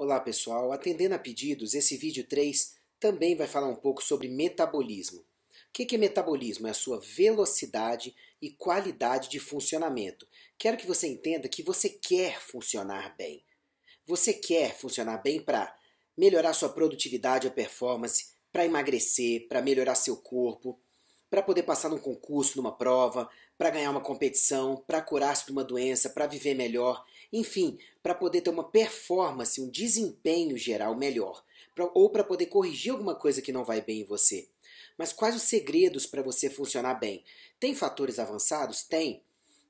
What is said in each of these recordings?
Olá pessoal, atendendo a pedidos, esse vídeo 3 também vai falar um pouco sobre metabolismo. O que é metabolismo? É a sua velocidade e qualidade de funcionamento. Quero que você entenda que você quer funcionar bem. Você quer funcionar bem para melhorar sua produtividade ou performance, para emagrecer, para melhorar seu corpo, para poder passar num concurso, numa prova, para ganhar uma competição, para curar-se de uma doença, para viver melhor, enfim, para poder ter uma performance, um desempenho geral melhor, pra, ou para poder corrigir alguma coisa que não vai bem em você. Mas quais os segredos para você funcionar bem? Tem fatores avançados? Tem.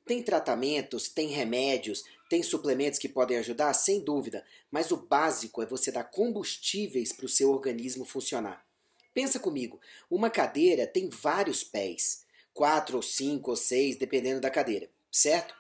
Tem tratamentos, tem remédios, tem suplementos que podem ajudar? Sem dúvida. Mas o básico é você dar combustíveis para o seu organismo funcionar. Pensa comigo, uma cadeira tem vários pés, quatro ou cinco ou seis, dependendo da cadeira, certo?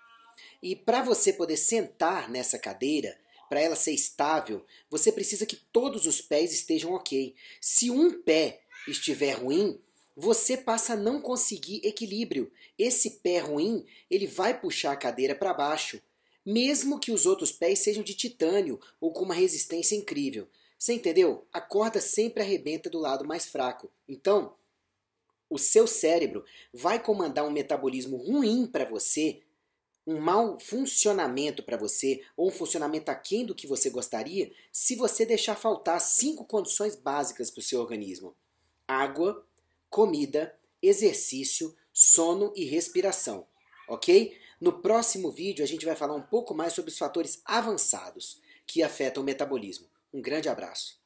E para você poder sentar nessa cadeira, para ela ser estável, você precisa que todos os pés estejam ok. Se um pé estiver ruim, você passa a não conseguir equilíbrio. Esse pé ruim, ele vai puxar a cadeira para baixo, mesmo que os outros pés sejam de titânio ou com uma resistência incrível. Você entendeu? A corda sempre arrebenta do lado mais fraco. Então, o seu cérebro vai comandar um metabolismo ruim para você, um mau funcionamento para você, ou um funcionamento aquém do que você gostaria, se você deixar faltar cinco condições básicas para o seu organismo: água, comida, exercício, sono e respiração. Ok? No próximo vídeo a gente vai falar um pouco mais sobre os fatores avançados que afeta o metabolismo. Um grande abraço.